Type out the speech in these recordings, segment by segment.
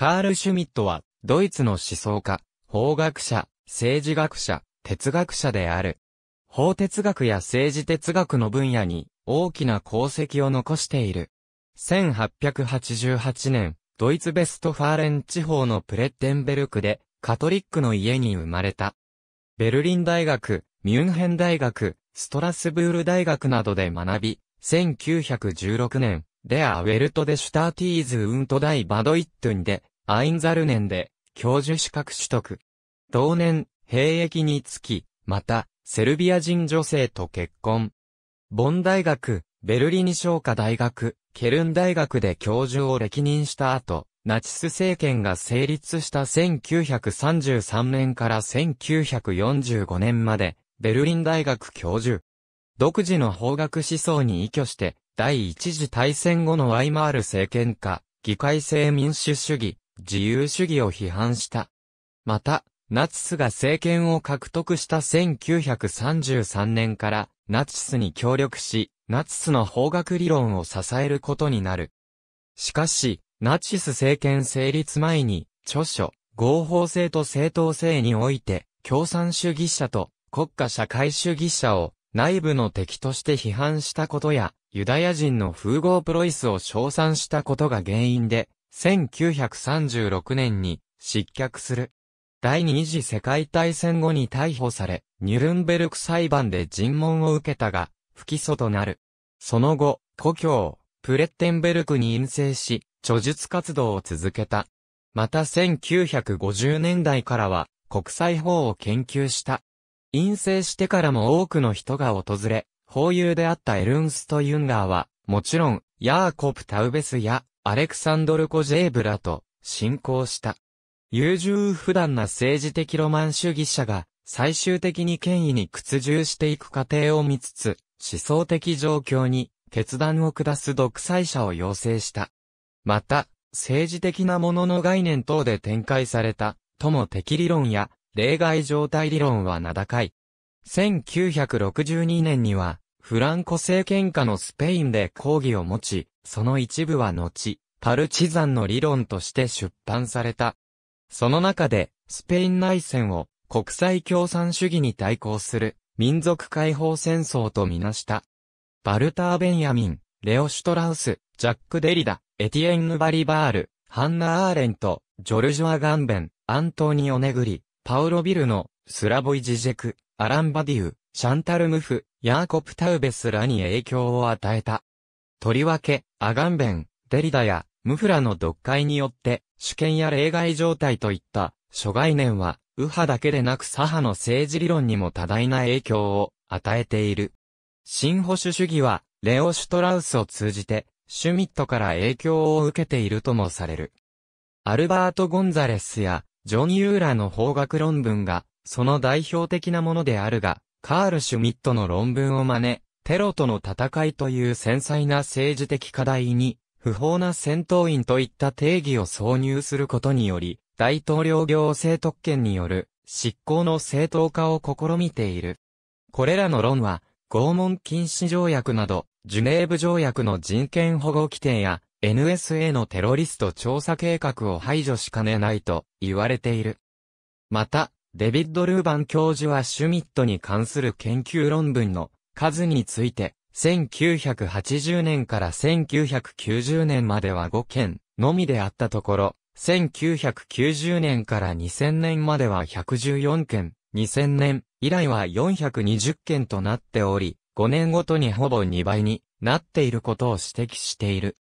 カール・シュミットは、ドイツの思想家、法学者、政治学者、哲学者である。法哲学や政治哲学の分野に大きな功績を残している。1888年、ドイツベストファーレン地方のプレッテンベルクでカトリックの家に生まれた。ベルリン大学、ミュンヘン大学、ストラスブール大学などで学び、1916年、デア・ウェルト・デ・シュターティーズ・ウント・ダイ・バドイットンで、アインザルネンで、教授資格取得。同年、兵役につき、また、セルビア人女性と結婚。ボン大学、ベルリニ商科大学、ケルン大学で教授を歴任した後、ナチス政権が成立した1933年から1945年まで、ベルリン大学教授。独自の法学思想に依拠して、第一次大戦後のワイマール政権下、議会制民主主義、自由主義を批判した。また、ナチスが政権を獲得した1933年からナチスに協力し、ナチスの法学理論を支えることになる。しかし、ナチス政権成立前に、著書、合法性と正当性において、共産主義者と国家社会主義者を内部の敵として批判したことや、ユダヤ人の風合プロイスを称賛したことが原因で、1936年に失脚する。第二次世界大戦後に逮捕され、ニュルンベルク裁判で尋問を受けたが、不起訴となる。その後、故郷、プレッテンベルクに陰性し、著述活動を続けた。また1950年代からは、国際法を研究した。陰性してからも多くの人が訪れ、法友であったエルンスト・ユンガーは、もちろん、ヤーコプ・タウベスや、アレクサンドル・コジェーブらと信仰した。優柔不断な政治的ロマン主義者が最終的に権威に屈従していく過程を見つつ、思想的状況に決断を下す独裁者を要請した。また、政治的なものの概念等で展開された、とも敵理論や例外状態理論は名高い。1962年には、フランコ政権下のスペインで抗議を持ち、その一部は後、パルチザンの理論として出版された。その中で、スペイン内戦を国際共産主義に対抗する民族解放戦争とみなした。バルター・ベンヤミン、レオ・シュトラウス、ジャック・デリダ、エティエンヌ・バリバール、ハンナ・アーレント、ジョルジョア・ガンベン、アントニオ・ネグリ、パウロ・ビルノ、スラボイ・ジジェク、アラン・バディウ、シャンタル・ムフ、ヤーコプ・タウベスらに影響を与えた。とりわけ、アガンベン、デリダや、ムフラの読解によって、主権や例外状態といった、諸概念は、右派だけでなく左派の政治理論にも多大な影響を与えている。新保守主義は、レオ・シュトラウスを通じて、シュミットから影響を受けているともされる。アルバート・ゴンザレスや、ジョン・ユーラの法学論文が、その代表的なものであるが、カール・シュミットの論文を真似、テロとの戦いという繊細な政治的課題に、不法な戦闘員といった定義を挿入することにより、大統領行政特権による執行の正当化を試みている。これらの論は、拷問禁止条約など、ジュネーブ条約の人権保護規定や、NSA のテロリスト調査計画を排除しかねないと言われている。また、デビッド・ルーバン教授はシュミットに関する研究論文の数について、1980年から1990年までは5件のみであったところ、1990年から2000年までは114件、2000年以来は420件となっており、5年ごとにほぼ2倍になっていることを指摘している。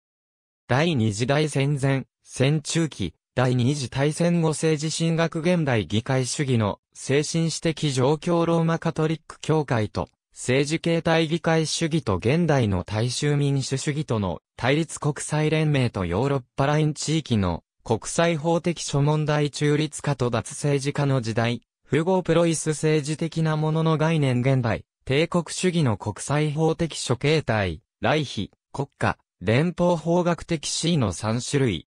第二次大戦前、戦中期、第二次大戦後政治神学現代議会主義の精神史的状況ローマカトリック教会と政治形態議会主義と現代の大衆民主主義との対立国際連盟とヨーロッパライン地域の国際法的諸問題中立化と脱政治化の時代、富豪プロイス政治的なものの概念現代、帝国主義の国際法的諸形態、来比、国家、連邦法学的 C の3種類。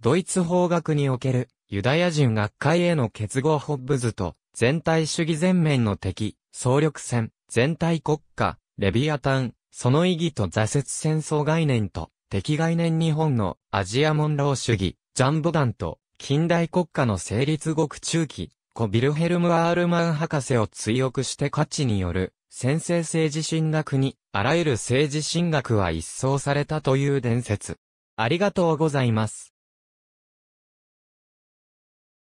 ドイツ法学におけるユダヤ人学会への結合ホッブズと全体主義全面の敵、総力戦、全体国家、レビアタン、その意義と挫折戦争概念と、敵概念日本のアジアモンロー主義、ジャンボダンと、近代国家の成立国中期、コビルヘルム・アールマン博士を追憶して価値による、先制政治神学に、あらゆる政治神学は一掃されたという伝説。ありがとうございます。